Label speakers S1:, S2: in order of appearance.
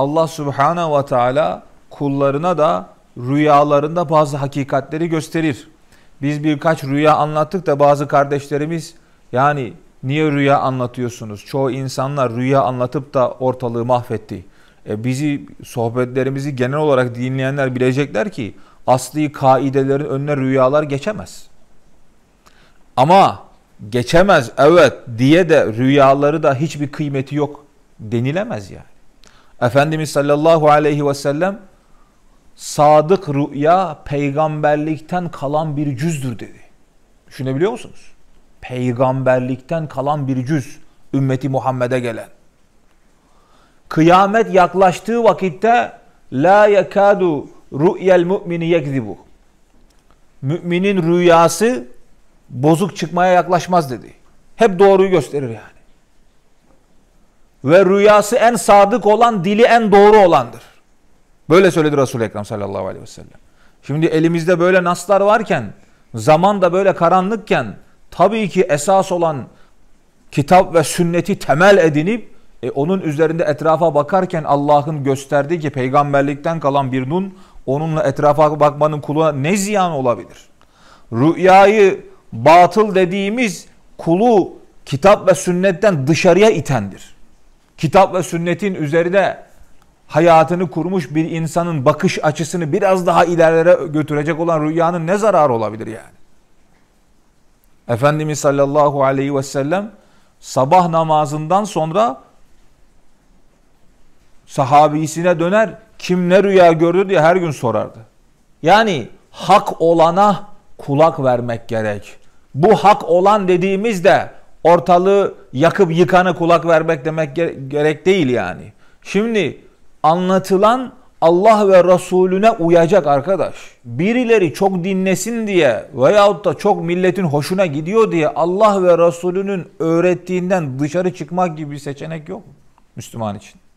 S1: Allah Subhanahu ve Teala kullarına da rüyalarında bazı hakikatleri gösterir. Biz birkaç rüya anlattık da bazı kardeşlerimiz yani niye rüya anlatıyorsunuz? Çoğu insanlar rüya anlatıp da ortalığı mahvetti. E bizi sohbetlerimizi genel olarak dinleyenler bilecekler ki asli kaidelerin önüne rüyalar geçemez. Ama geçemez evet diye de rüyaları da hiçbir kıymeti yok denilemez yani. Efendimiz sallallahu aleyhi ve sellem sadık rüya peygamberlikten kalan bir cüzdür dedi. Düşünebiliyor musunuz? Peygamberlikten kalan bir cüz ümmeti Muhammed'e gelen. Kıyamet yaklaştığı vakitte la yakadu ru'yel mu'mini yekzibu. Müminin rüyası bozuk çıkmaya yaklaşmaz dedi. Hep doğruyu gösterir yani ve rüyası en sadık olan, dili en doğru olandır. Böyle söyledi Resul-i Ekrem sallallahu aleyhi ve sellem. Şimdi elimizde böyle naslar varken, zaman da böyle karanlıkken tabii ki esas olan kitap ve sünneti temel edinip e, onun üzerinde etrafa bakarken Allah'ın gösterdiği ki peygamberlikten kalan bir nun onunla etrafa bakmanın kuluna ne ziyan olabilir? Rüyayı batıl dediğimiz kulu kitap ve sünnetten dışarıya itendir kitap ve sünnetin üzerine hayatını kurmuş bir insanın bakış açısını biraz daha ilerlere götürecek olan rüyanın ne zararı olabilir yani? Efendimiz sallallahu aleyhi ve sellem sabah namazından sonra sahabisine döner kim ne rüya gördü diye her gün sorardı. Yani hak olana kulak vermek gerek. Bu hak olan dediğimiz de ortalığı yakıp yıkanı kulak vermek demek gerek değil yani. Şimdi anlatılan Allah ve Resulüne uyacak arkadaş. Birileri çok dinlesin diye veyahut da çok milletin hoşuna gidiyor diye Allah ve Resulünün öğrettiğinden dışarı çıkmak gibi bir seçenek yok Müslüman için.